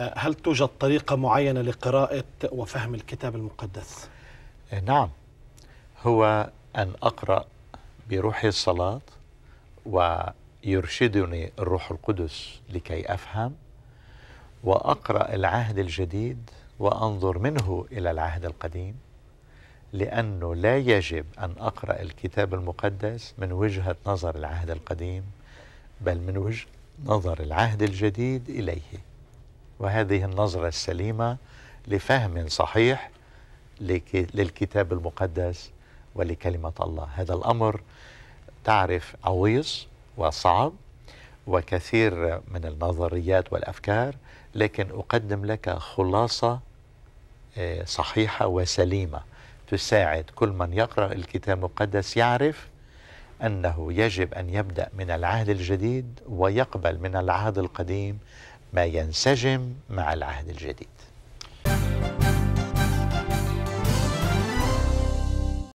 آه، هل توجد طريقة معينة لقراءة وفهم الكتاب المقدس؟ آه، نعم هو أن أقرأ بروحي الصلاة ويرشدني الروح القدس لكي أفهم وأقرأ العهد الجديد وأنظر منه إلى العهد القديم لأنه لا يجب أن أقرأ الكتاب المقدس من وجهة نظر العهد القديم بل من وجهة نظر العهد الجديد إليه وهذه النظرة السليمة لفهم صحيح للكتاب المقدس ولكلمة الله هذا الأمر تعرف عويص وصعب وكثير من النظريات والأفكار لكن أقدم لك خلاصة آه، صحيحة وسليمة تساعد كل من يقرأ الكتاب المقدس يعرف أنه يجب أن يبدأ من العهد الجديد ويقبل من العهد القديم ما ينسجم مع العهد الجديد